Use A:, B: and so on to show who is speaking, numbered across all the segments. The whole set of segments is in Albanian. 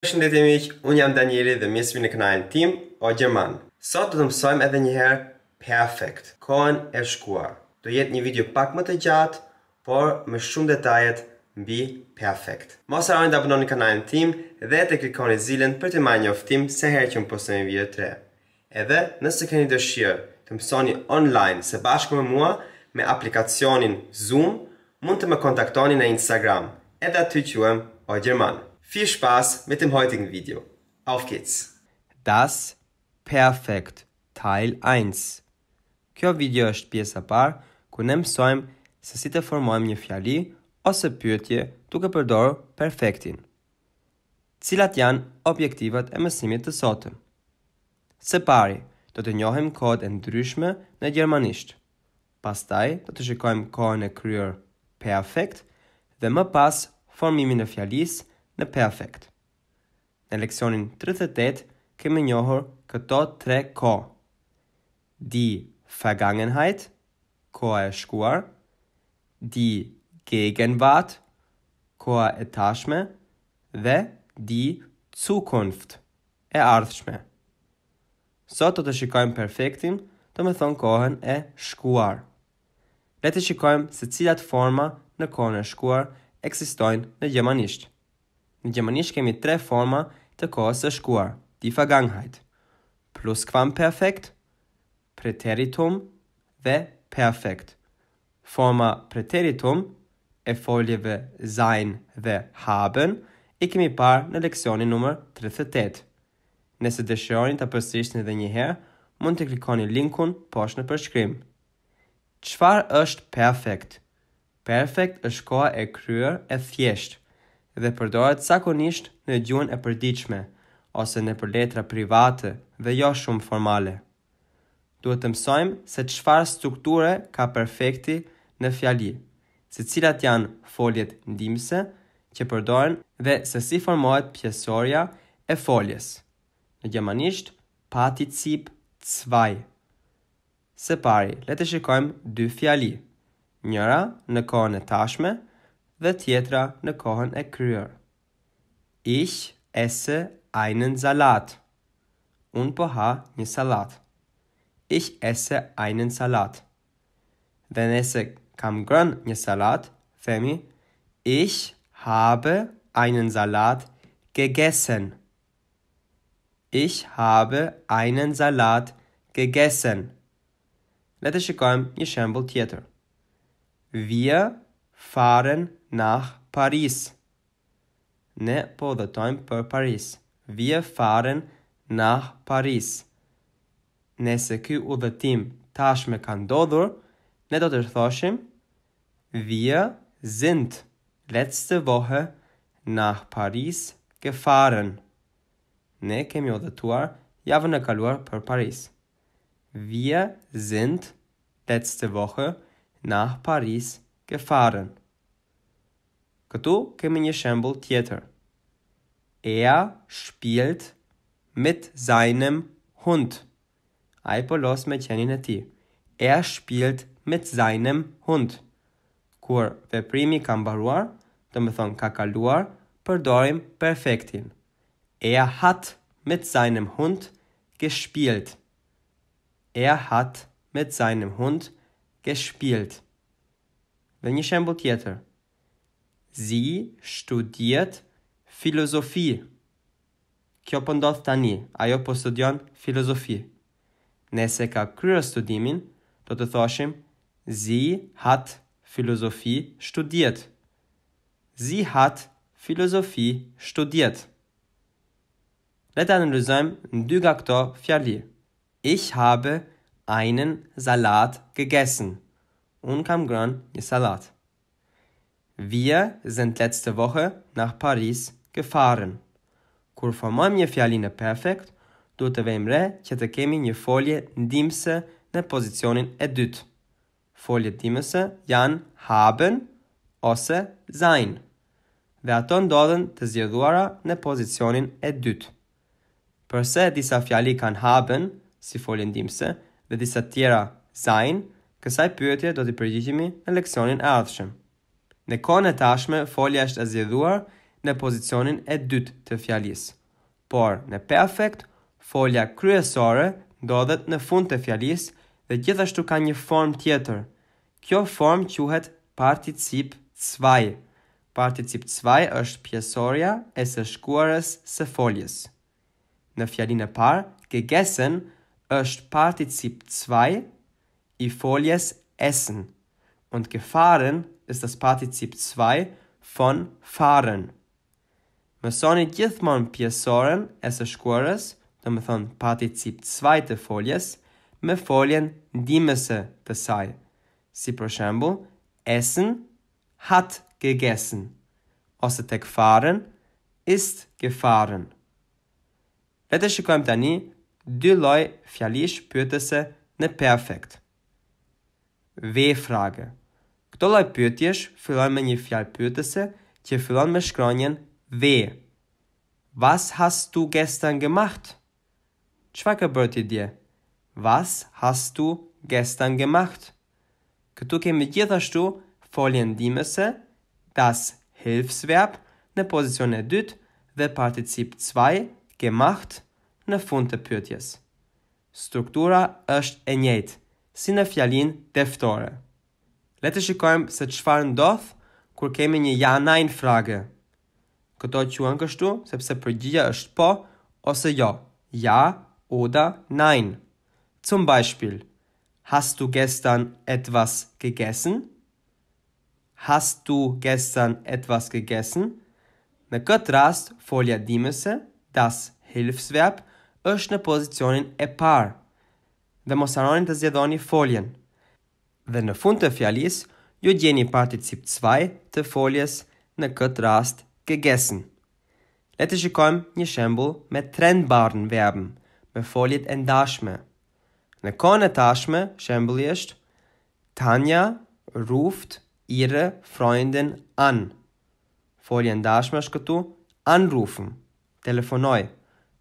A: Shëndet e miq, unë jam Danieli dhe mjesëmi në kanalin tim, o Gjerman. Sot të të mësojmë edhe njëherë perfect, kohen e shkuar. Do jetë një video pak më të gjatë, por me shumë detajet mbi perfect. Mos arroni të abononi kanalin tim dhe të klikoni zilën për të majnë një oftim se herë që më postëm video 3. Edhe nëse keni dëshirë të mësoni online se bashkë me mua me aplikacionin Zoom, mund të me kontaktoni në Instagram edhe aty që uem o Gjermanë. Viel Spaß mit dem heutigen Video. Auf geht's. Das perfekt Teil 1. Kjo video është pjesa e parë ku ne mësojmë se si të formojmë një fjali ose pyetje duke përdorur perfektin. Cilat janë objektivat e mësimit të sotëm? Së pari, do të njohim kohët e ndryshme në gjermanisht. Pastaj do të shikojmë kohën e kryer perfekt dhe më pas formimin e fjalisë në perfect. Në leksionin 38 kemi njohur këto tre ko. Di vergangenheit, koa e shkuar, di gegenwart, koa e tashme, dhe di zukunft, e ardhshme. Sot do të shikojmë perfektin, të me thonë kohën e shkuar. Le të shikojmë se cilat forma në kohën e shkuar eksistojnë në gjemanisht. Në gjemanisht kemi tre forma të kohës së shkuar, di vergangenheit. Plus kvam perfekt, preteritum dhe perfekt. Forma preteritum e foljeve sein dhe haben i kemi parë në leksionin numër 38. Nëse dëshironi të përstrisht një dhe njëherë, mund të klikoni linkun poshtë në përshkrim. Qfar është perfekt? Perfekt është koha e kryer e thjeshtë dhe përdoret sakonisht në gjuhën e përdiqme, ose në përletra private dhe jo shumë formale. Duhet të mësojmë se qëfar strukture ka perfekti në fjali, se cilat janë foljet ndimse që përdoren dhe se si formohet pjesoria e foljes. Në gjemanisht, pati cip cvaj. Se pari, le të shikojmë dy fjali. Njëra në kohën e tashme, the Theatre na kochen e career. Ich esse einen Salat. Und boha ne Salat. Ich esse einen Salat. Wenn es kam gran ne Salat, Femi, ich habe einen Salat gegessen. Ich habe einen Salat gegessen. Let us go Theater. Wir fahren nach Paris. Ne po dhëtojmë për Paris. Vje faren nach Paris. Nese ky u dhëtim tashme ka ndodhur, ne do të rëthoshim Vje zint letzte vohe nach Paris gefaren. Ne kemi u dhëtuar javën e kaluar për Paris. Wir sind letzte Woche nach Paris gefahren. Këtu kemi një shembull tjetër. Er spielt mit seinem Hund. Ai po los me qenin e tij. Er spielt mit seinem Hund. Kur veprimi ka mbaruar, do të thonë ka kaluar, përdorim perfektin. Er hat mit seinem Hund gespielt. Er hat mit seinem Hund gespielt. Dhe një shembull tjetër. Sie studiert Philosophie. Kiopon tani, ajo po studion filozofi. Nëse ne ka kryer studimin, do të thoshim sie hat Philosophie studiert. Sie hat Philosophie studiert. Le të analizojmë dy nga këto fjali. Ich habe einen Salat gegessen. Un kam gran një salat. Wir sind letzte Woche nach Paris gefahren. Kur formojmë një fjali në perfekt, duhet të vejmë re që të kemi një folje ndimëse në pozicionin e dytë. Folje ndimëse janë haben ose sein, dhe ato ndodhen të zjedhuara në pozicionin e dytë. Përse disa fjali kanë haben, si folje ndimëse, dhe disa tjera sein, kësaj pyetje do t'i përgjigjemi në leksionin e ardhshëm. Në kohën e tashme, folja është e zgjedhur në pozicionin e dytë të fjalis. Por, në perfect, folja kryesore ndodhet në fund të fjalis dhe gjithashtu ka një form tjetër. Kjo form quhet particip 2. Particip 2 është pjesoria e së shkuarës së foljes. Në fjalin e parë, gegesen është particip 2 i foljes esen, und gefaren ist das Partizip 2 von fahren. Mësoni gjithmonë pjesoren e së shkuarës, do më thonë partizip 2 të foljes, me foljen ndimese të saj. Si për shembu, esen hat gegessen, ose tek faren ist gefaren. Vete shikojmë tani dy loj fjalish pyetese në perfekt. V-frage. Këto lloj pyetjesh fillojnë me një fjalë pyetëse që fillon me shkronjën V. Was hast du gestern gemacht? Çfarë ke bërë ti dje? Was hast du gestern gemacht? Këtu kemi gjithashtu foljen dimëse, das Hilfsverb në pozicion e dytë dhe particip 2 gemacht në fund të pyetjes. Struktura është e njëjtë si në fjalin deftore le të shikojmë se çfarë ndodh kur kemi një ja nein frage. Këto quhen kështu sepse përgjigja është po ose jo. Ja oder nein. Zum Beispiel: Hast du gestern etwas gegessen? Hast du gestern etwas gegessen? Në këtë rast, folja dimëse, das Hilfsverb, është në pozicionin e parë. Dhe mos anonin të zjedhoni foljen dhe në fund të fjalis ju jo gjeni particip 2 të foljes në këtë rast gegesen. Le të shikojmë një shembull me trendbarn verben, me foljet e ndashme. Në kone tashme, shembuli është Tanja ruft ihre Freundin an. Folje ndashme është këtu anrufen, telefonoj.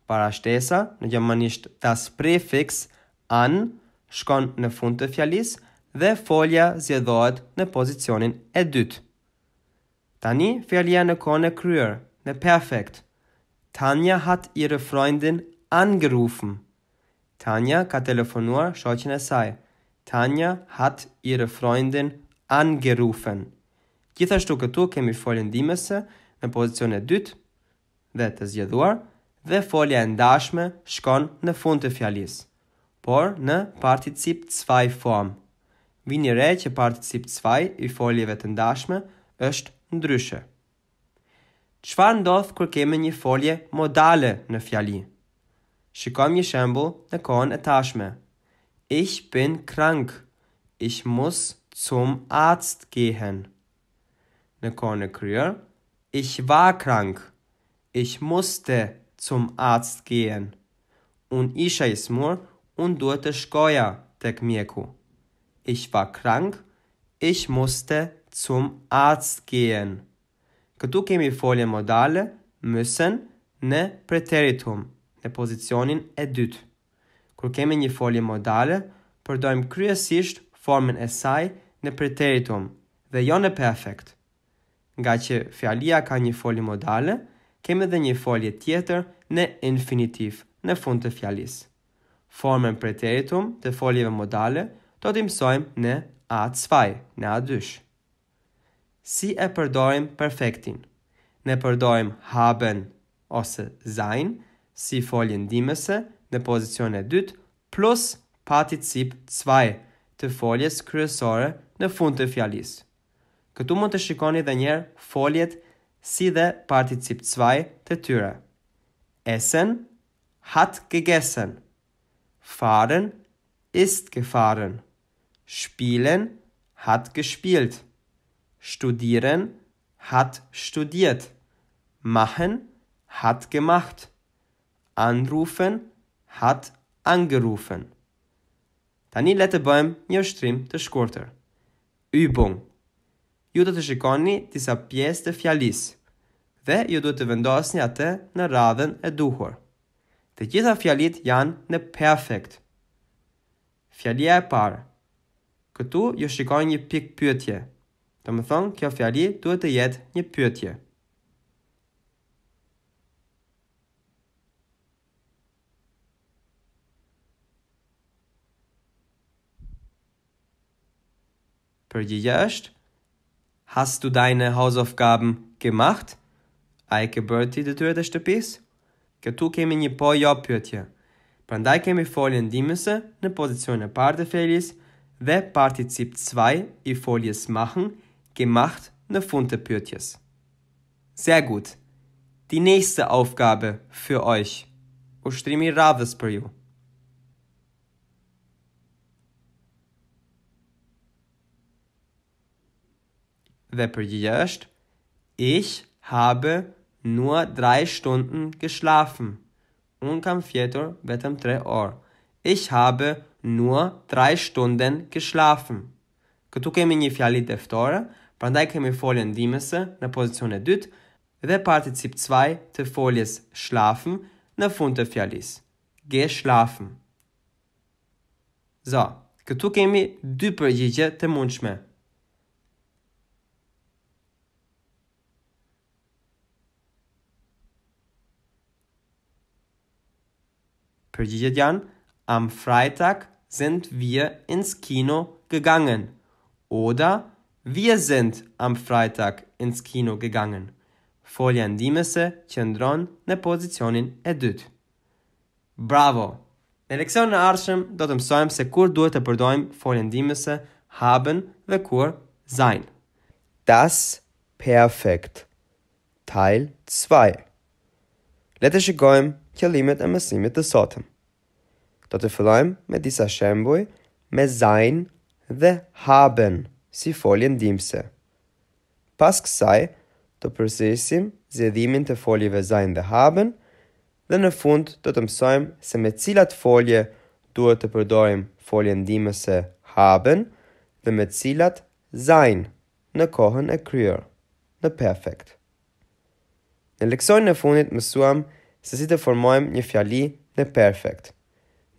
A: Para shtesa, në gjemanisht das prefix an, shkon në fund të fjalisë, dhe folja zjedhohet në pozicionin e dytë. Tani fjalia në kohën e kryer, në perfekt. Tanja hat ihre Freundin angerufen. Tanja ka telefonuar shoqen e saj. Tanja hat ihre Freundin angerufen. Gjithashtu këtu kemi folën ndihmëse në pozicion e dytë dhe të zjedhuar, dhe folja e ndashme shkon në fund të fjalisë, por në particip 2 formë vini re që particip 2 i foljeve të ndashme është ndryshe. Qfar ndodh kër keme një folje modale në fjali? Shikom një shembul në kohën e tashme. Ich bin krank. Ich muss zum Arzt gehen. Në kohën e kryer. Ich war krank. Ich musste zum Arzt gehen. Un isha i smur, un duhet të shkoja tek mjeku. Ich war krank. Ich musste zum Arzt gehen. Këtu kemi folje modale müssen në preteritum, në pozicionin e dytë. Kur kemi një folje modale, përdojmë kryesisht formën e saj në preteritum dhe jo në perfekt. Nga që fjalia ka një folje modale, kemi dhe një folje tjetër në infinitiv, në fund të fjalis. Formën preteritum të foljeve modale – do t'i mësojmë në A2, në A2. Si e përdojmë perfektin? Ne përdojmë haben ose sein si foljen dimëse në pozicion e dytë plus particip 2 të foljes kryesore në fund të fjalis. Këtu mund të shikoni dhe njerë foljet si dhe particip 2 të tyre. Esen, hat gegessen. Faren, ist gefahren. Spielen hat gespielt. Studieren hat studiert. Machen hat gemacht. Anrufen hat angerufen. Tani le të bëjmë një ushtrim të shkurtër. Übung. Ju do të shikoni disa pjesë të fjalis. dhe ju do të vendosni atë në radhën e duhur. Të gjitha fjalit janë në perfekt. Fjalia e parë. Këtu jo shikoj një pik pyetje. Të më thonë, kjo fjali duhet të jetë një pyetje. gjithë është, Hast du deine Hausaufgaben gemacht? A e ke bërë ti detyrat të shtëpis? Këtu kemi një po jo pyetje. Prandaj kemi foljen dimëse në pozicionin e parë të fjalës, Verbpartizip 2 i folies machen, gemacht ne Funte-Pürtjes. Sehr gut. Die nächste Aufgabe für euch. Ustrimi Ravespriu. Verprjest. Ich habe nur drei Stunden geschlafen. Unkam vietor vetam tre or. Ich habe nur 3 stunden geschlafen. Këtu kemi një fjali të eftore, prandaj kemi foljen dimese në pozicion e dytë dhe particip 2 të foljes schlafen në fund të fjalis. Ge schlafen. so, këtu kemi dy përgjigje të mundshme. Përgjigjet janë Am Freitag sind wir ins Kino gegangen. Oder wir sind am Freitag ins Kino gegangen. Folja ndimese qëndron në pozicionin e dytë. Bravo! Në leksionin e arshëm do të mësojmë se kur duhet të përdojmë folja ndimese haben dhe kur sein. Das perfekt. Teil 2. Letë shikojmë qëllimet e mësimit të sotëm. Do të fillojmë me disa shembuj me sein dhe haben si foljen dimse. Pas kësaj, do përsërisim zjedhimin të foljeve sein dhe haben dhe në fund do të mësojmë se me cilat folje duhet të përdorim foljen dimse haben dhe me cilat sein në kohën e kryer në perfekt. Në leksojnë në fundit mësuam se si të formojmë një fjali në perfekt.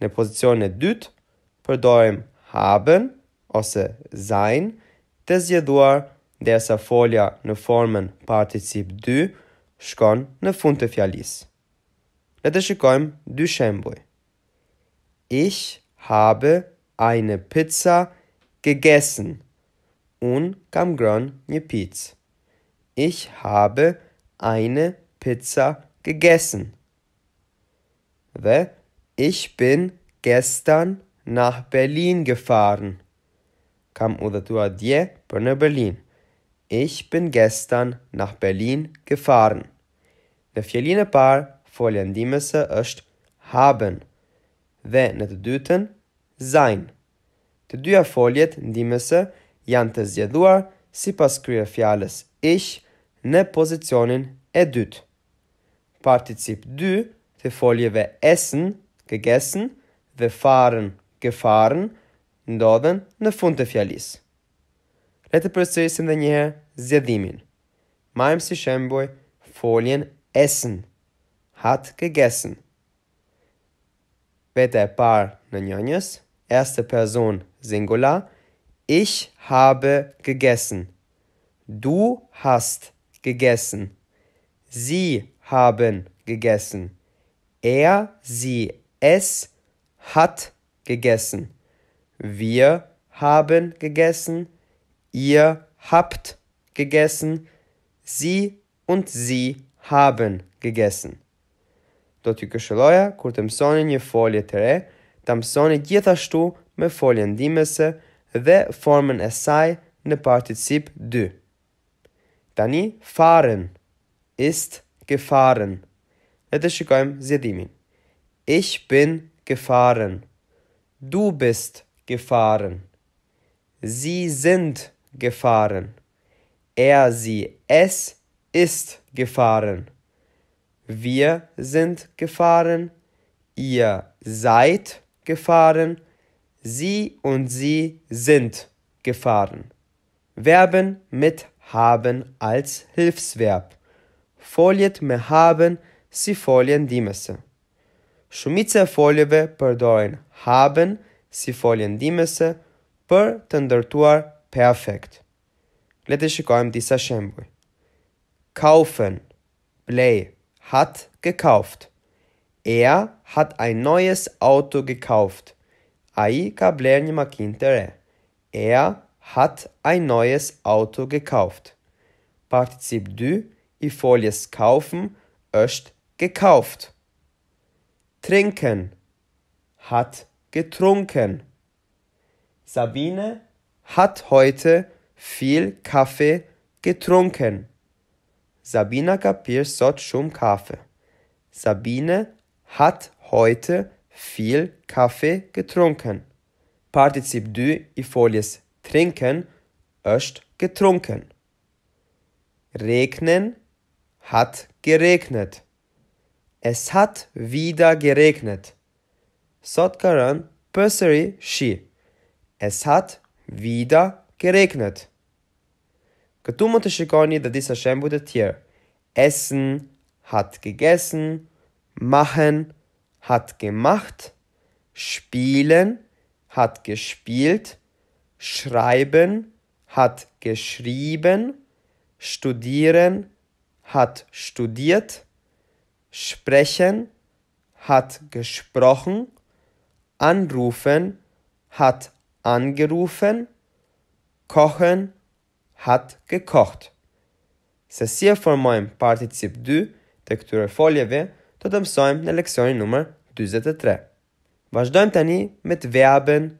A: Në pozicion e dytë, përdojmë haben ose sein të zjeduar dhe sa folja në formën particip 2 shkon në fund të fjalis. Le të shikojmë dy shembuj. Ich habe eine pizza gegessen. Un kam grën një pizzë. Ich habe eine pizza gegessen. Dhe, Ich bin gestern nach Berlin gefahren. Kam u dhe tua dje për në Berlin. Ich bin gestern nach Berlin gefahren. Në fjellin e parë, foljendimese është haben dhe në të dytën, sein. Të dyja foljet, ndimese, janë të zjeduar si pas krye fjales ich në pozicionin e dytë. Particip 2 të foljeve esën gegessen, wir fahren gefahren, ndodhen në fund të fjalisë. Le të përsërisim edhe një herë zgjedhimin. Marrim si shembull foljen essen, hat gegessen. Vete e parë në njënjës, erste person singular, ich habe gegessen. Du hast gegessen. Sie haben gegessen. Er, sie Es hat gegessen. Wir haben gegessen. Ihr habt gegessen. Sie und sie haben gegessen. Do t'ju këshëlloja kur të mësoni një folje të re, të mësoni gjithashtu me folje ndimese dhe formën e saj në particip 2. Tani, faren, ist, gefaren, e të shikojmë zjedimin. Ich bin gefahren. Du bist gefahren. Sie sind gefahren. Er, sie, es ist gefahren. Wir sind gefahren. Ihr seid gefahren. Sie und sie sind gefahren. Verben mit haben als Hilfsverb. Foliet me haben, si folien die messe. Shumica e foljeve përdorin haben si folje ndihmëse për të ndërtuar perfekt. Le të shikojmë disa shembuj. Kaufen, blei, hat gekauft. Er hat ein neues Auto gekauft. Ai ka bler një makinë të re. Er hat ein neues Auto gekauft. Partizip 2 i foljes kaufen është gekauft. trinken, hat getrunken. Sabine hat heute viel Kaffee getrunken. Sabina kapir sot schum Kaffee. Sabine hat heute viel Kaffee getrunken. Partizip du i folies trinken öst getrunken. Regnen hat geregnet. Es hat wieder geregnet. Sotkaran pöseri shi. Es hat wieder geregnet. Katumotashikoni му тъшикони дади Essen hat gegessen, machen hat gemacht, spielen hat gespielt, schreiben hat geschrieben, studieren hat studiert sprechen hat gesprochen, anrufen hat angerufen, kochen hat gekocht. Sesija formojmë particip 2 të këtyre foljeve të dëmsojmë në leksionin numër 43. Vazhdojmë tani me të verben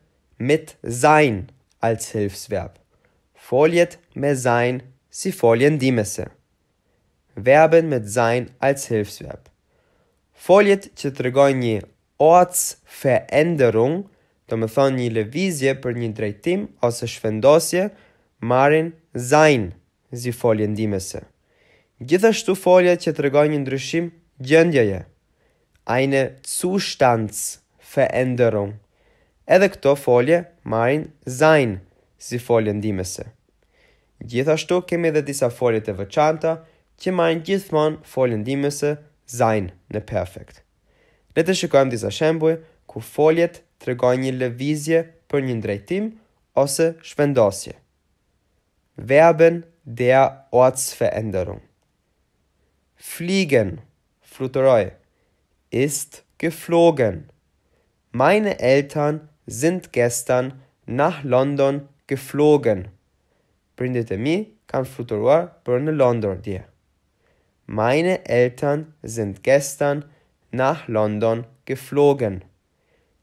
A: mit sein als Hilfsverb. Foliet me sein si folien ndimese. verben mit sein als Hilfsverb. Foljet që të regojnë një oats veränderung, do më thonë një levizje për një drejtim ose shvendosje, marin sein zi folje ndimese. Gjithashtu foljet që të regojnë një ndryshim gjëndjeje, eine zustands veränderung. Edhe këto folje marin sein zi folje ndimese. Gjithashtu kemi edhe disa folje të veçanta, që gjithmonë foljen ndihmëse zajnë në perfekt. Le ne të shikojmë disa shembuj ku foljet tregojnë një lëvizje për një drejtim ose shvendosje. Verben der Ortsveränderung. E Fliegen, Fluterei, ist geflogen. Meine Eltern sind gestern nach London geflogen. Prindit e mi kanë fluturuar për në Londër dje. Meine Eltern sind gestern nach London geflogen.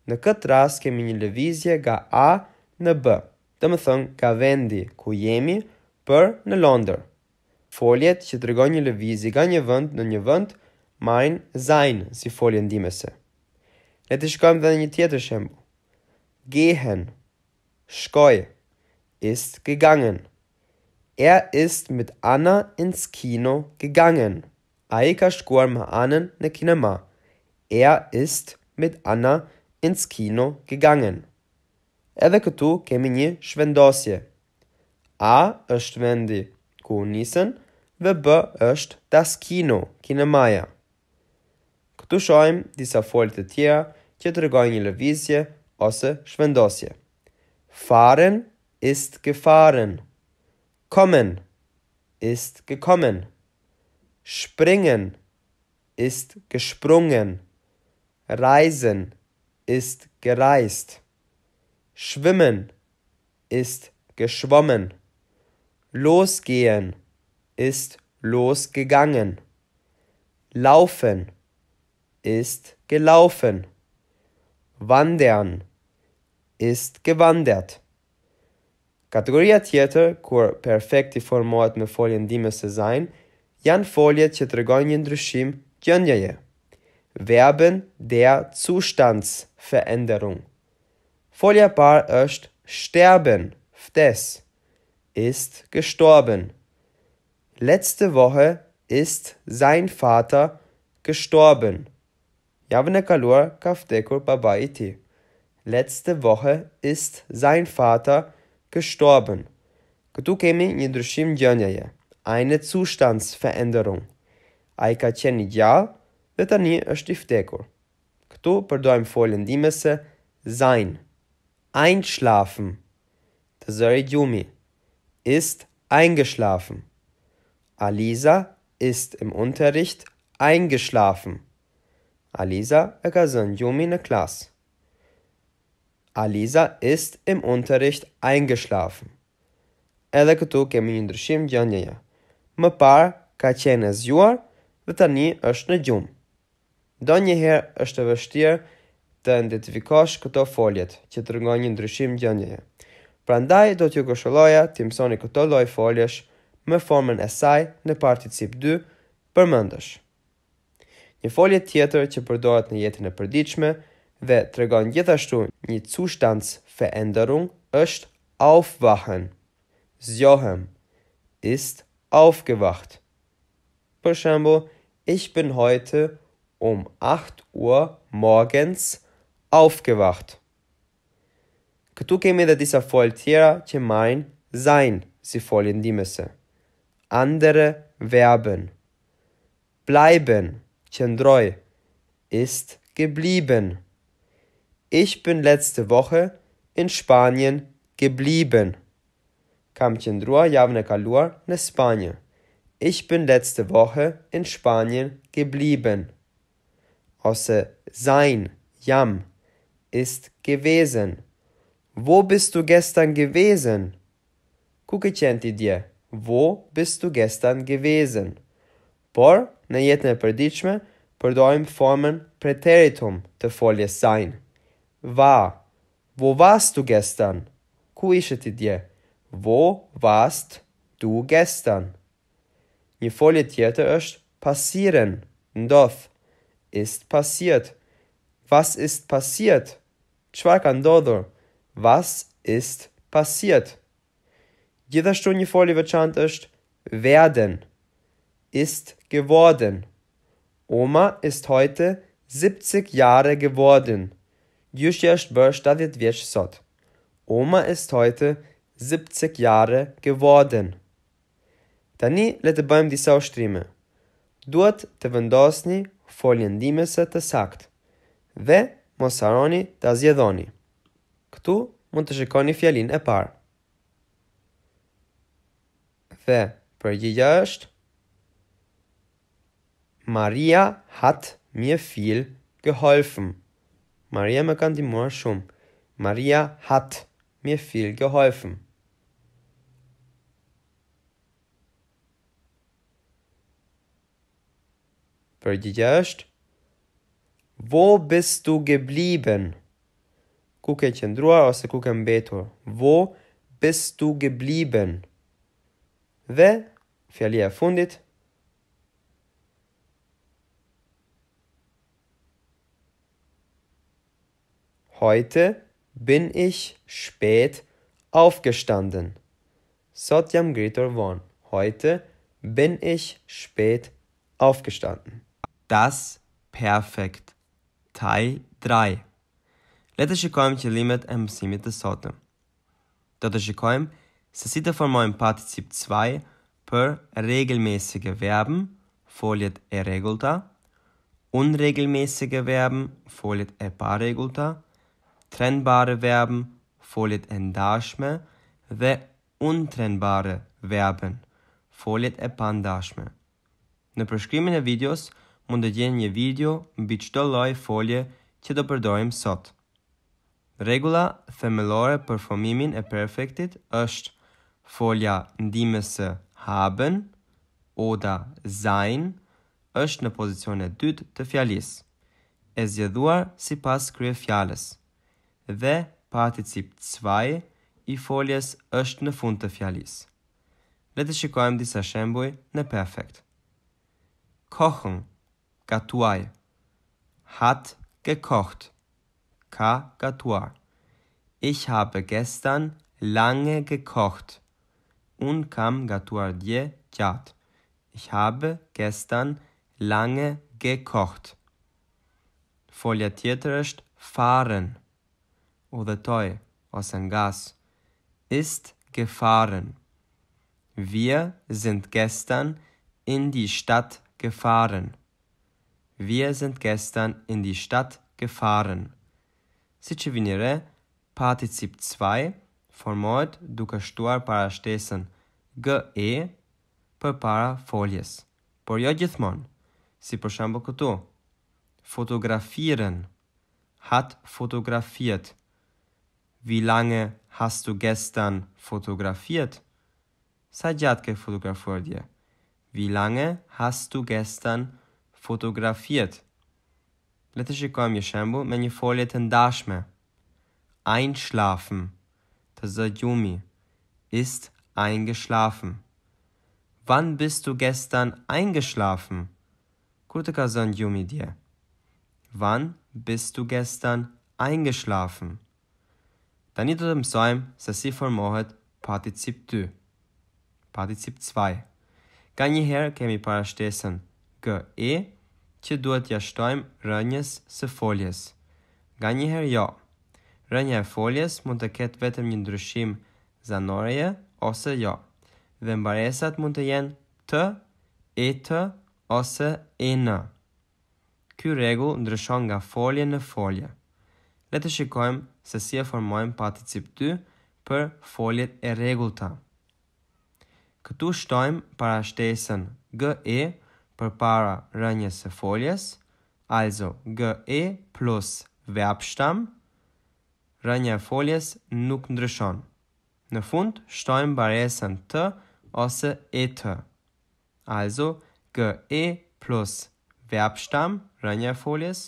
A: Në këtë rast kemi një lëvizje nga A në B, të më thënë ka vendi ku jemi për në Londër. Foljet që të regon një lëvizje nga një vënd në një vënd, majnë zajnë si folje ndimese. Ne të shkojmë dhe një tjetër shembu. Gehen, shkoj, ist gegangen. Er ist mit Anna ins Kino gegangen. A i ka shkuar me anën në kinema. Er ist mit Anna ins Kino gegangen. Edhe këtu kemi një shvendosje. A është vendi ku nisen dhe B është das Kino, kinemaja. Këtu shojmë disa folë të tjera që të regojnë një lëvizje ose shvendosje. Faren ist gefaren. Kommen ist gekommen. Springen ist gesprungen. Reisen ist gereist. Schwimmen ist geschwommen. Losgehen ist losgegangen. Laufen ist gelaufen. Wandern ist gewandert. Kategoria tjetër, kur perfekti formohet me folje ndimës së zajnë, janë foljet që të regojnë një ndryshim gjëndjeje. Verben der Zustandsveränderung. Folie par është sterben, ftes, ist gestorben. Letzte Woche ist sein Vater gestorben. Javne e kaftekur ka vdekur Letzte Woche ist sein Vater gestorben. gestorben. Këtu kemi një ndryshim gjendjeje. Eine Zustandsveränderung. Ai ka qenë gjallë dhe tani është i vdekur. Këtu përdojmë foljen ndimese sein. Einschlafen. Të zëri gjumi. Ist eingeschlafen. Alisa ist im Unterricht eingeschlafen. Alisa e ka zënë gjumi në klasë. Aliza ist im Unterricht eingeschlafen. Edhe këtu kemi një ndryshim gjendjeje. Më parë ka qenë e zgjuar dhe tani është në gjumë. Do njëherë është e vështirë të identifikosh këto foljet që të një ndryshim gjendjeje. Prandaj, do t'ju këshilloja të këto loj foljesh me formën e saj në particip 2 për mëndësh. Një folje tjetër që përdoret në jetin e përdiqme është w Tregonjetashtu nie Zustandsveränderung ist aufwachen. Sjohem ist aufgewacht. Beispiel, ich bin heute um 8 Uhr morgens aufgewacht. Këtu mir edhe disa folë tjera që marrin sein si folje ndimëse. Andere verben. Bleiben, qëndroj, ist geblieben. Ich bin letzte Woche in Spanien geblieben. Kam qendruar javën e kaluar në Spanjë. Ich bin letzte Woche in Spanien geblieben. Ose sein, jam, ist gewesen. Wo bist du gestern gewesen? Ku ke qenë ti dje? Wo bist du gestern gewesen? Por në jetën e përditshme përdorim formën preteritum të foljes sein. war. Wo warst du gestern? dir. Wo warst du gestern? Njefoljetjete öst passieren. Ndov. Ist passiert. Was ist passiert? Чвакандодо. Was ist passiert? Jeder Stunde voll überchant ist werden. Ist geworden. Oma ist heute 70 Jahre geworden. Gjushja është bërë 70 vjeqë sot. Oma është hajte 70 jare gëvaden. Tani le të bëjmë disa ushtrime. Duhet të vendosni foljen dimese të sakt dhe mos haroni të zgjedhoni. Ktu mund të shikoni fjalin e parë. Dhe përgjigja është Maria hat mir viel geholfen. Maria më ka ndihmuar shumë. Maria hat mir viel geholfen. Përgjigja është Wo bist du geblieben? Ku ke qëndruar ose ku ke mbetur? Wo bist du geblieben? Dhe fjalia e fundit Heute bin ich spät aufgestanden. Satyam Gritarvan. Heute bin ich spät aufgestanden. Das Perfekt. Teil 3. Leta shikojmë limit e mësimit të sotëm. Do të shikojmë se sieht të formojmë Partizip 2 per regelmäßige Verben, foliert e unregelmäßige Verben, foliert e pa trennbare verben, foljet e ndashme dhe untrennbare verben, foljet e pandashme. Në përshkrimin e videos mund të gjeni një video mbi çdo lloj folje që do përdorim sot. Rregulla themelore për formimin e perfektit është folja ndihmëse haben oda sein është në pozicion e dytë të fjalisë, e si sipas kryefjalës. fjales. the particip 2 i foljes është në fund të fjalisë. Le të shikojmë disa shembuj në perfekt. Kochen, gatuaj. Hat gekocht. Ka gatuar. Ich habe gestern lange gekocht Un kam gatuar dje qat. Ich habe gestern lange gekocht. Folja tjetër është fahren. udhëtoj ose ngas ist gefahren wir sind gestern in die stadt gefahren wir sind gestern in die stadt gefahren Si që vini re particip 2 formod duke shtuar para shtesën g e për para foljes por jo gjithmonë si për shembull këtu fotografieren hat fotografiert Wie lange hast du gestern fotografiert? Sajatke fotografiert. Wie lange hast du gestern fotografiert? Letzte szykowałem jeszembu, mnie folię ten daszmę. Einschlafen. Das Sajumi ist eingeschlafen. Wann bist du gestern eingeschlafen? Kurtika Sanjumi dir. Wann bist du gestern eingeschlafen? Tani do të mësojmë se si formohet particip 2. Particip 2. Ka një herë kemi parashtesën kë e, që duhet jashtojmë rënjës së foljes. Ga një herë jo. Rënjë e foljes mund të ketë vetëm një ndryshim zanoreje ose jo. Dhe mbaresat mund të jenë të, e të, ose e në. Ky regu ndryshon nga folje në folje. Le të shikojmë se si e formojmë participty 2 për foljet e regullta. Këtu shtojmë para shtesën GE për para rënjës e foljes, alzo GE plus vepshtam, rënjë e foljes nuk ndryshon. Në fund, shtojmë baresën T ose ET, alzo GE plus vepshtam, rënjë e foljes,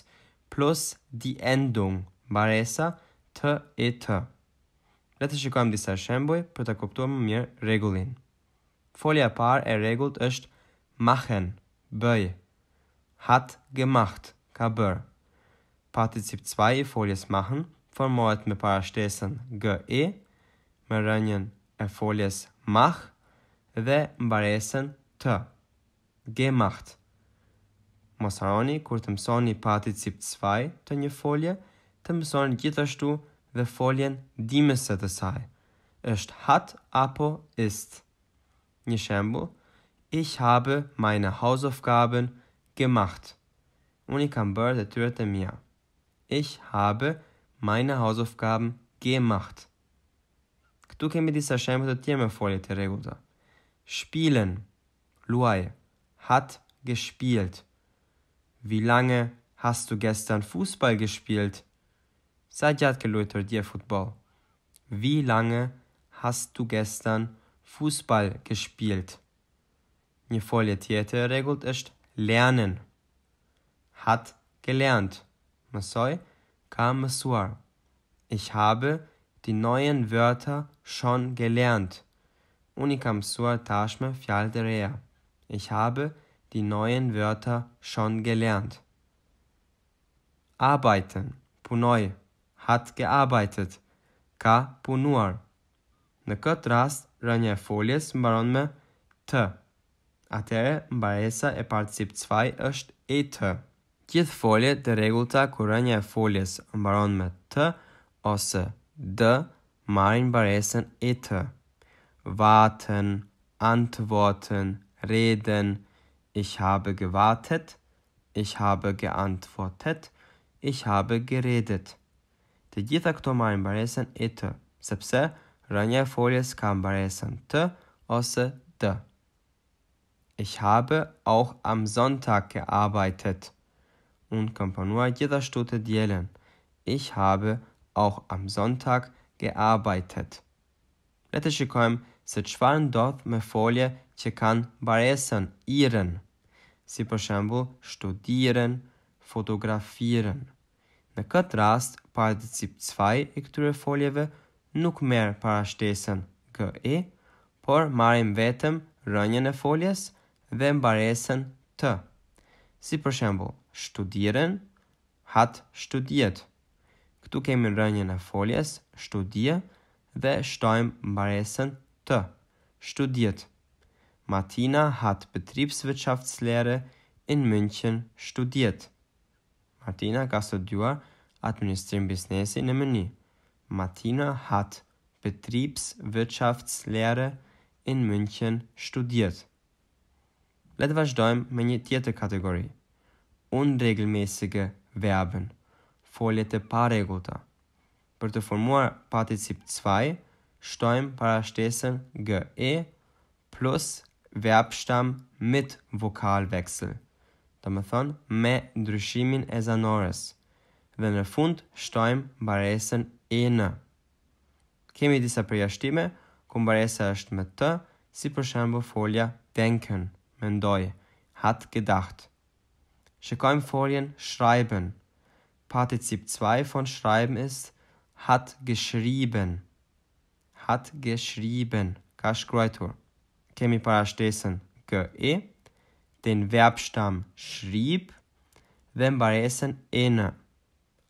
A: plus diendung, baresa të e të. Le të shikojmë disa shembuj për të kuptuar më mirë rregullin. Folja e parë e rregullt është machen, bëj. Hat gemacht, ka bër. Partizip 2 i foljes machen formohet me parashtesën ge me rënjën e foljes mach dhe mbaresën t. Gemacht. Mos harroni kur të mësoni particip 2 të një folje, të mësoni gjithashtu dhe foljen dimëse të saj. Është hat apo ist. Një ich habe meine Hausaufgaben gemacht. Unë i kam bërë Ich habe meine Hausaufgaben gemacht. Këtu kemi disa shembuj të tjerë folje të rregullta. Spielen, luaje, hat gespielt. Wie lange hast du gestern Fußball gespielt? Sei geläutert, dir Football. Wie lange hast du gestern Fußball gespielt? Nie voletierte regelt ist lernen. Hat gelernt. Masoi kam Masuar. Ich habe die neuen Wörter schon gelernt. Unikam Suar Tashme Fialderea. Ich habe die neuen Wörter schon gelernt. Arbeiten. Punoi. hat gearbeitet, ka punuar. Në këtë rast, rënje e foljes mbaron me të. Atere, mbaresa e particip 2 është e të. Gjithë folje dhe regullta ku rënje e foljes mbaron me të ose dë, marin mbaresen e të. Vatën, antëvotën, reden, ich habe gewartet, ich habe geantwortet, ich habe geredet të gjitha këto marrin mbaresën e t, sepse rënja e foljes ka mbaresën t ose d. Ich habe auch am Sonntag gearbeitet. Un kam gjithashtu të dielën. Ich habe auch am Sonntag gearbeitet. Le të shikojmë se çfarë ndot me folje që kanë mbaresën iren, si për shembull studieren, fotografieren. Në këtë rast particip 2 e këtyre foljeve nuk merë para shtesën GE, por marim vetëm rënjën e foljes dhe mbaresën T. Si për shembo, shtudiren hat studiet. Këtu kemi rënjën e foljes, studie, dhe shtojmë mbaresën T. Studiet. Matina hat pëtripsve qaftës lere in München studiet. Martina ka studuar në administrim biznesi në mëni. Martina hat betrips lere in München studiert. Letë vazhdojmë me një tjetër kategori. Unregelmäßige verben, foljet e paregota. Për të formuar particip 2, shtojmë para shtesën gë e plus verbstam mit vokal veksel. Të më thonë me ndryshimin e zanores. wenn er fund stoim baresen ena. Kemi disa Stimme, kum baresa është me të, si për shembull folja denken, mendoj, hat gedacht. Shikojmë Folien schreiben. Partizip 2 von schreiben ist hat geschrieben. Hat geschrieben. Ka shkruajtur. Kemi parashtesën ge, e, den Verbstamm schrieb, dhe mbaresën ene.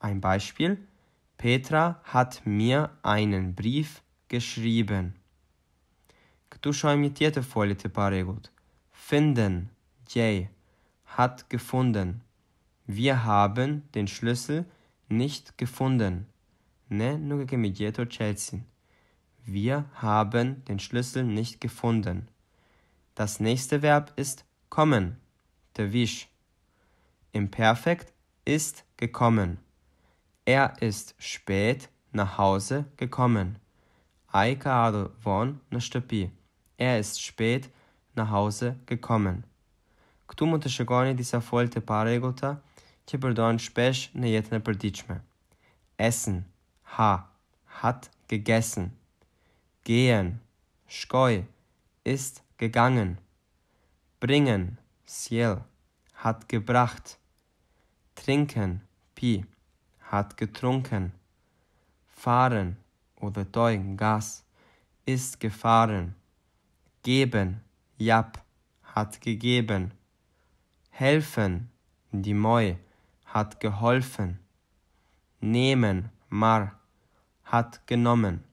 A: Ein Beispiel. Petra hat mir einen Brief geschrieben. Кто ж амитета фолите парегут? Finden. Jay hat gefunden. Wir haben den Schlüssel nicht gefunden. Ne nugegemidieto Chelsea. Wir haben den Schlüssel nicht gefunden. Das nächste Verb ist kommen. Der Wisch. Im Perfekt ist gekommen. Er ist spät nach Hause gekommen. Aikar von nastopi. Er ist spät nach Hause gekommen. Këtu mund të disa folte paregota, parregullta që përdoren shpesh në jetën e Essen, ha, hat gegessen. Gehen, schkoj, ist gegangen. Bringen, Siel. hat gebracht. Trinken, pi hat getrunken. Fahren oder Deugen Gas ist gefahren. Geben Jap hat gegeben. Helfen die Moi hat geholfen. Nehmen Mar hat genommen.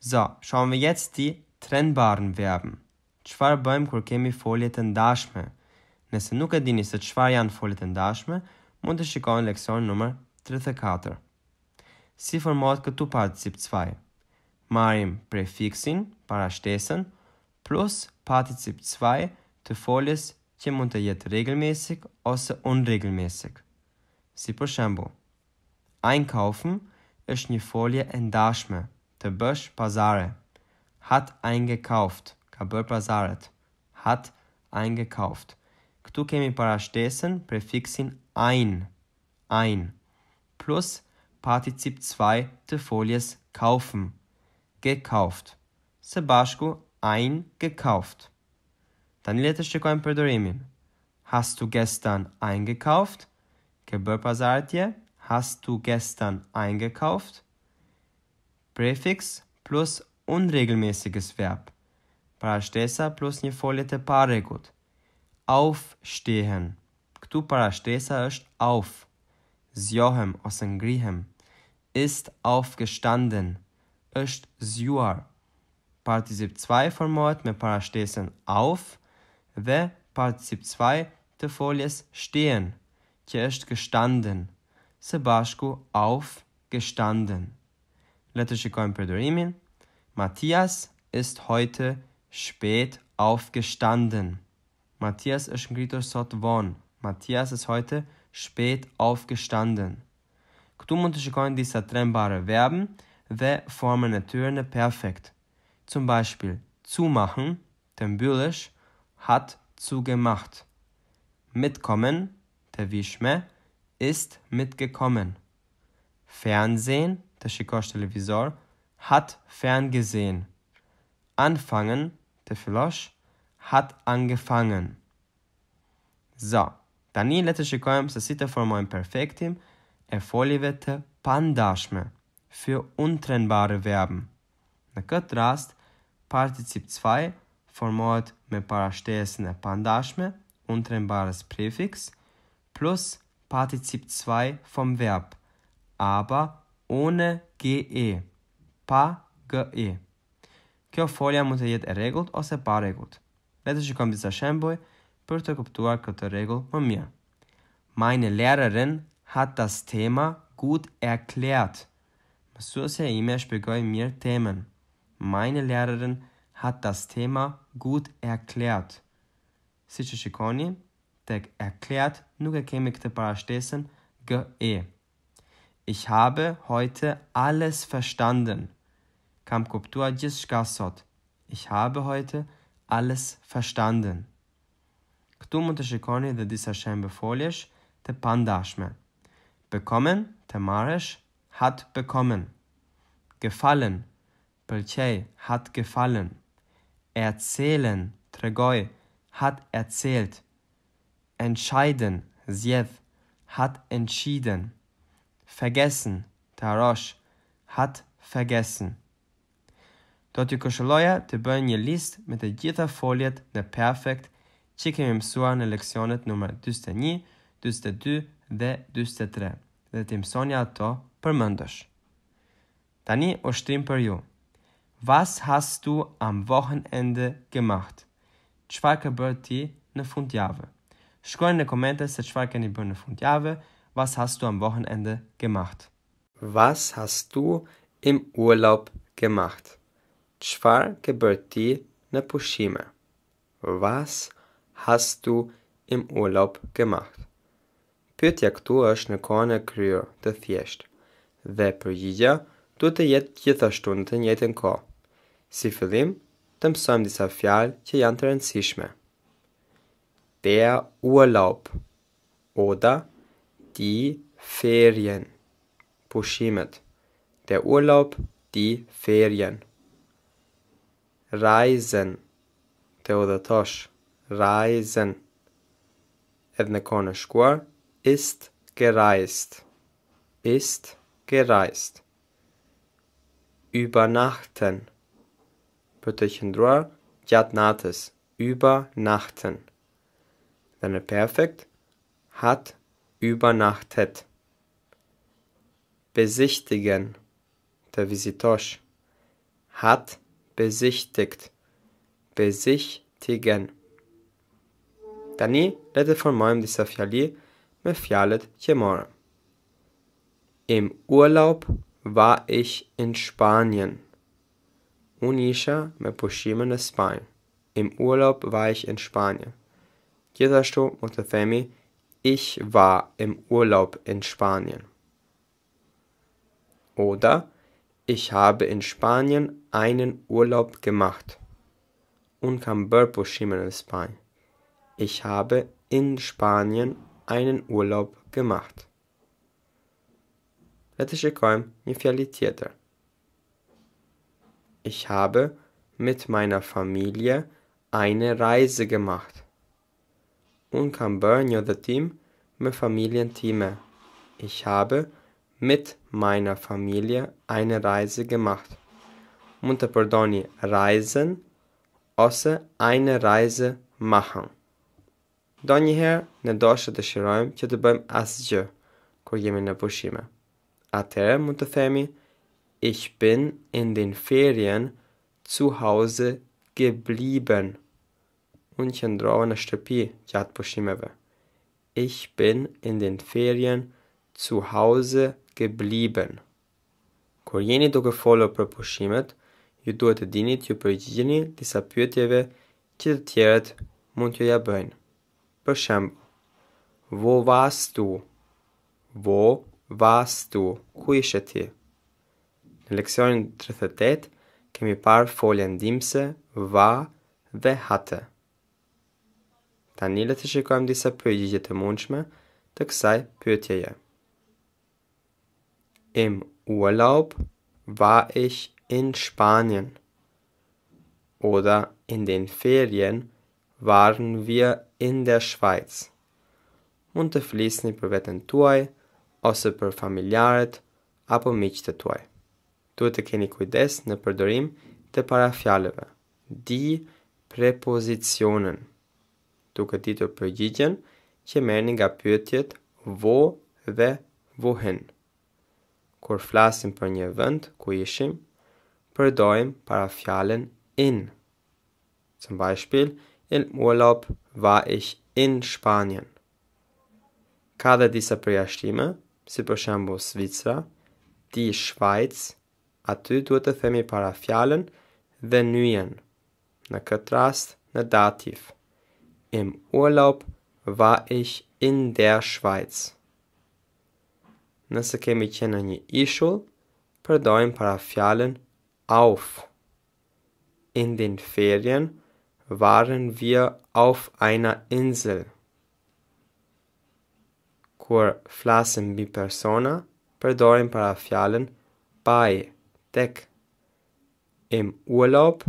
A: So, schauen wir jetzt die trennbaren Verben. Čvar bëjmë kur kemi folje të ndashme? Nëse nuk e dini se çfarë janë foljet e ndashme, mund të shikoni leksion numër 34. Si formohet këtu particip 2? Marim prefiksin, parashtesën, plus particip 2 të foljes që mund të jetë regelmesik ose unregelmesik. Si për shembu, Einkaufen është një folje e ndashme të bësh pazare. Hat eingekauft, ka bërë pazaret. Hat eingekauft. Këtu kemi parashtesën prefiksin ein, ein. plus Partizip 2 de Folies kaufen. Gekauft. Së bashku ein gekauft. Tani le të shikojmë përdorimin. Hast du gestern eingekauft? Ke bërë pazartje? Hast du gestern eingekauft? Präfix plus unregelmäßiges Verb. Parastesa plus një Paregut. Aufstehen. Ktu parastesa ist auf. Sjohem aus dem Griechem, ist aufgestanden, ist Sjuar. Partizip 2 Mord mit Parastesen auf dhe Partizip 2 der foljes stehen, që ist gestanden, së aufgestanden. auf gestanden. Matthias ist heute spät aufgestanden. Matthias është ngritur sot vonë. Matthias ist heute spät spät aufgestanden. Cum unterscheiden diese trennbaren Verben, we formen natürlich perfekt. Zum Beispiel zumachen, der Bülisch hat zugemacht. Mitkommen, der Wischme ist mitgekommen. Fernsehen, der Schikosch Televisor, hat ferngesehen. Anfangen, der Filosch, hat angefangen. So, Tani le të shikojmë se si të formojmë perfektim e folive të pandashme fjo untrenbare verben. Në këtë rast, particip 2 formohet me parashtesën e pandashme, untrenbares prefix, plus particip 2 vom verb, aber ohne ge, pa ge. Kjo folja mund të jetë e regullt ose pa regullt. Letë shikojmë disa shemboj, për të kuptuar këtë regull më mirë. Meine Lehrerin hat das Thema gut erklärt. Mësuese ime shpjegoi mirë temën. Meine Lehrerin hat das Thema gut erklärt. Si që shikoni, tek erklärt nuk e kemi këtë parashtesën g e. Ich habe heute alles verstanden. Kam kuptuar gjithçka sot. Ich habe heute alles verstanden. Këtu mund të shikoni edhe disa shembe foljesh të pandashme. Bekommen, të marrësh, hat bekommen. Gefallen, pëlqej, hat gefallen. Erzählen, tregoj, hat erzählt. Entscheiden, zjedh, hat entschieden. Vergessen, të harosh, hat vergessen. Do t'ju këshëlloja të bëjë një list me të gjitha foljet në perfect që kemi mësuar në leksionet numër 21, 22 dhe 23 dhe të mësoni ato për mëndësh. Tani ushtrim për ju. Was hast du am Wochenende gemacht? Qfar ke bërë ti në fund jave? Shkojnë në komente se qfar ke një bërë në fund jave, was hast du am Wochenende gemacht? Was hast du im Urlaub gemacht? Qfar ke bërë ti në pushime? Was has tu hast du im Urlaub gemacht? Pyetja këtu është në kohën e kryer të thjeshtë dhe përgjigja duhet të jetë gjithashtu në të njëjtën kohë. Si fillim, të mësojmë disa fjalë që janë të rëndësishme. Der Urlaub oder die Ferien. Pushimet. Der Urlaub, die Ferien. Reisen. Te oder tosh reisen. Ednekoneshkur ist gereist. Ist gereist. Übernachten. Putichendra Jatnates. Übernachten. Dann Perfekt hat übernachtet. Besichtigen. Der Visitosch hat besichtigt. Besichtigen. Tani le deformojmë disa fjali me fjalët qemore. Im Urlaub war ich in Spanien. Unë isha me pushime në Spanjë. Im Urlaub war ich in Spanien. Gjithashtu mund të themi ich war im Urlaub in Spanien. Oder ich habe in Spanien einen Urlaub gemacht. Un kam bërë pushime në Spanjë. Ich habe in Spanien einen Urlaub gemacht. Letyszykałem niefialitieter. Ich habe mit meiner Familie eine Reise gemacht. Un cambernio de team me familientime. Ich habe mit meiner Familie eine Reise gemacht. Mutter perdoni reisen, osse eine Reise machen. Do njëherë, ne doshë të dëshirojmë që të bëjmë asë gjë, kur jemi në pushime. Atëre mund të themi, Ich bin in den Ferien zu Hause geblieben. Unë qëndrova në shtëpi gjatë pushimeve. Ich bin in den Ferien zu Hause geblieben. Kur jeni duke folur për pushimet, ju duhet të dinit ju përgjigjeni disa pyetjeve që të tjeret mund të ja bëjnë për shemb Wo warst du? Wo warst du? Ku ishe ti? Në leksionin 38 kemi parë foljen dimse va dhe hatë. Tani le të shikojmë disa përgjigje të mundshme të kësaj pyetjeje. Im Urlaub war ich in Spanien oder in den Ferien waren wir in der Schweiz. Mund të flisni për veten tuaj ose për familjarët apo miqët e tuaj. Duhet të keni kujdes në përdorim të parafjalëve. Di prepozicionen. Duke ditur përgjigjen që merrni nga pyetjet wo dhe wohin. Kur flasim për një vend ku ishim, përdojmë parafjalën in. Zum Beispiel, Im Urlaub war ich in Spanien. Ka dhe disa përjashtime, si për shembo Svicra, di Schweiz, aty duhet të themi para fjallën dhe njën, në këtë rast në dativ. Im Urlaub war ich in der Schweiz. Nëse kemi qenë në një ishull, përdojmë para fjallën auf. In den Ferien, auf. waren wir auf einer Insel. Kur flasim bi persona përdorim para fjalën bei, deck. Im Urlaub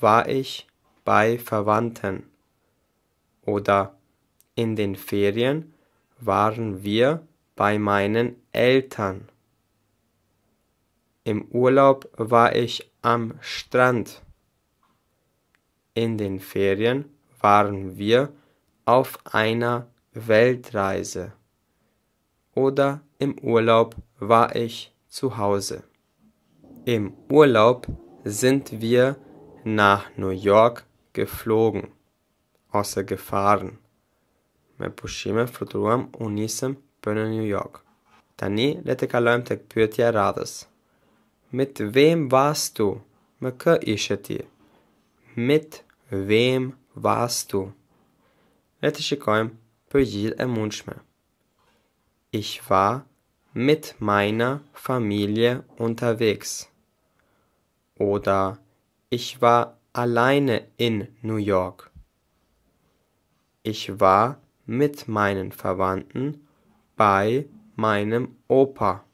A: war ich bei Verwandten. Oder in den Ferien waren wir bei meinen Eltern. Im Urlaub war ich am Strand. In den Ferien waren wir auf einer Weltreise oder im Urlaub war ich zu Hause. Im Urlaub sind wir nach New York geflogen, außer gefahren. My pushime fluturuam u nisem në New York. Tani le të kalojmë tek pyetja e radhës. Me të vem vas tu? Me kë ishe ti? Mit Wem warst du? Ich war mit meiner Familie unterwegs. Oder ich war alleine in New York. Ich war mit meinen Verwandten bei meinem Opa.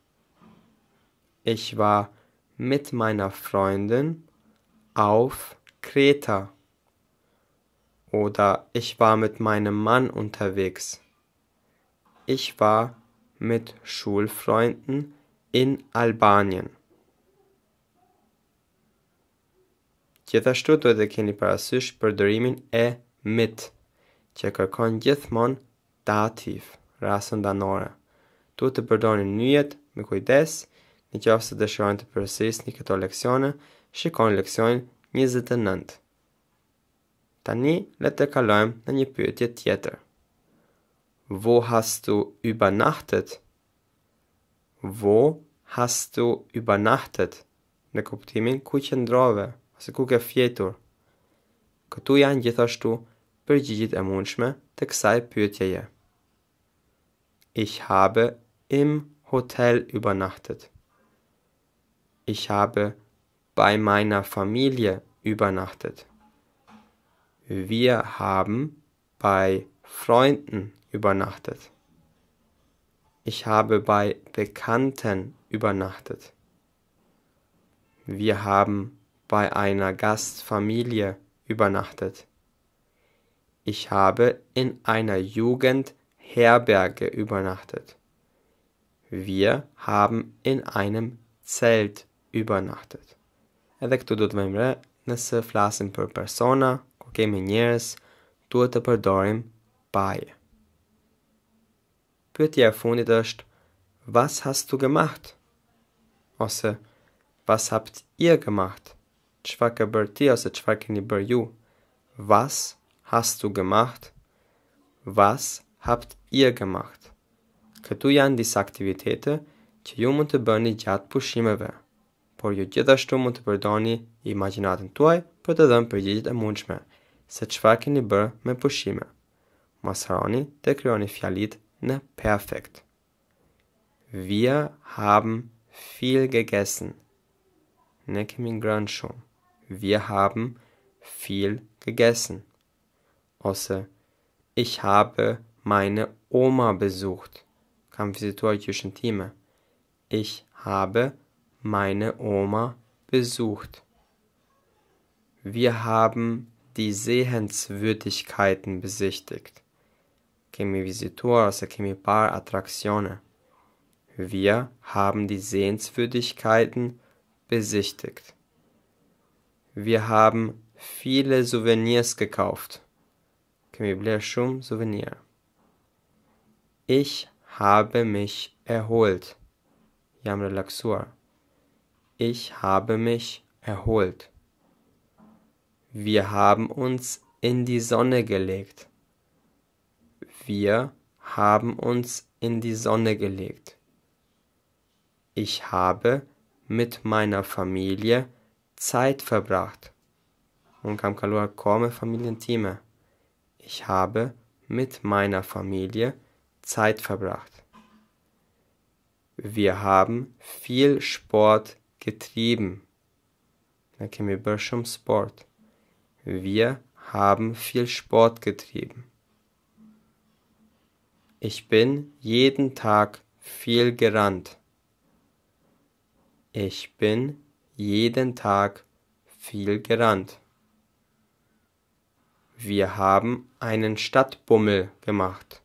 A: Ich war mit meiner Freundin auf Kreta. Oder ich war mit meinem Mann unterwegs. Ich war mit Schulfreunden in Albanien. Gjithashtu do të keni parasysh përdorimin e mit, që kërkon gjithmonë dativ rasën danore. Ju të përdorni nyt me kujdes në qoftë se dëshironi të përsërisni këto leksione, shikoni leksionin 29. Та ні летекалем на ніпютє тєтер. Wo hast du übernachtet? Wo hast du übernachtet? Ne kuptimin ku qëndrove ose ku fjetur. Këtu janë gjithashtu përgjigjit e mundshme të kësaj pyetjeje. Ich habe im Hotel übernachtet. Ich habe bei meiner Familie übernachtet. Wir haben bei Freunden übernachtet. Ich habe bei Bekannten übernachtet. Wir haben bei einer Gastfamilie übernachtet. Ich habe in einer Jugendherberge übernachtet. Wir haben in einem Zelt übernachtet. Edhe këtu do të vëmë nëse flasim për persona, kur kemi njerës, duhet të përdorim paje. Pytja e fundit është, was hast du gemacht? Ose, was habt ihr gemacht? Çfarë ke bërë ti, ose çfarë keni bërë ju? Was hast du gemacht? Was habt ihr gemacht? Këtu janë disa aktivitete që ju mund të bëni gjatë pushimeve, por ju gjithashtu mund të përdoni imaginatën tuaj për të dhënë përgjigjet e mundshme. se çfarë keni bërë me pushime. Mos harroni të kryoni fjalit në perfekt. Wir haben viel gegessen. Ne kemi ngrënë shumë. Wir haben viel gegessen. Ose ich habe meine Oma besucht. Kam vizituar gjyshin time. Ich habe meine Oma besucht. Wir haben die Sehenswürdigkeiten besichtigt. Que mi visitó Bar que Wir haben die Sehenswürdigkeiten besichtigt. Wir haben viele Souvenirs gekauft. Que mi blechum souvenir. Ich habe mich erholt. Yamre laxur. Ich habe mich erholt. Wir haben uns in die Sonne gelegt. Wir haben uns in die Sonne gelegt. Ich habe mit meiner Familie Zeit verbracht. Muncă am călătorit cu oameni Ich habe mit meiner Familie Zeit verbracht. Wir haben viel Sport getrieben. Da käme wir zum Sport. Wir haben viel Sport getrieben. Ich bin jeden Tag viel gerannt. Ich bin jeden Tag viel gerannt. Wir haben einen Stadtbummel gemacht.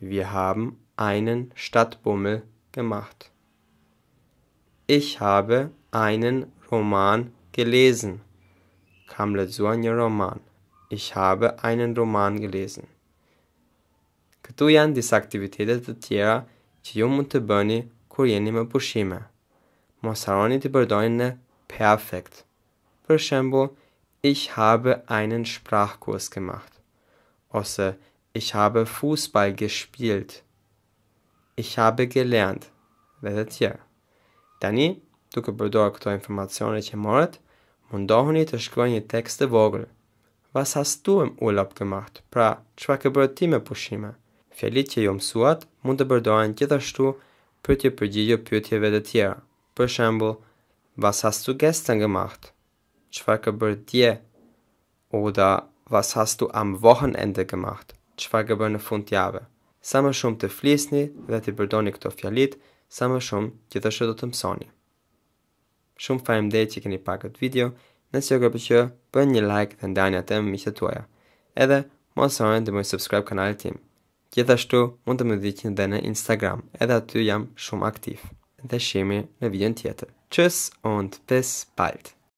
A: Wir haben einen Stadtbummel gemacht. Ich habe einen Roman gelesen. Kam letzte Roman. Ich habe einen Roman gelesen. Këtu janë disa aktivitetet të tjera që ju mund të bëni kur jeni me pushime. Mos harroni të përdorni në perfekt. Për shembull, ich habe einen Sprachkurs gemacht ose ich habe Fußball gespielt. Ich habe gelernt. Dhe të tjerë. Tani, duke përdoa këto informacione që morët, mundohëni të shkruaj një tekst të vogël. Was hast du im Urlaub gemacht? Pra, çfarë ke bërë ti me pushime? Fjalit që ju mësuat mund të përdoren gjithashtu për të përgjigjur pyetjeve të tjera. Për shembull, was hast du gestern gemacht? Çfarë ke bërë ti? Oda, was hast du am Wochenende gemacht? Çfarë ke bërë në fundjavë? Sa më shumë të flisni dhe të këto fjalitë, sa më shumë që të shëtë të mësoni. Shumë fajmë dhe që keni pak këtë video, nësë jo këpë që për një like dhe ndani atë më të tuaja, edhe mos rojnë dhe më subscribe kanalit tim. Gjithashtu mund të më dhikin dhe në Instagram, edhe aty jam shumë aktiv. Dhe shemi në video tjetër. Qës und pës paltë!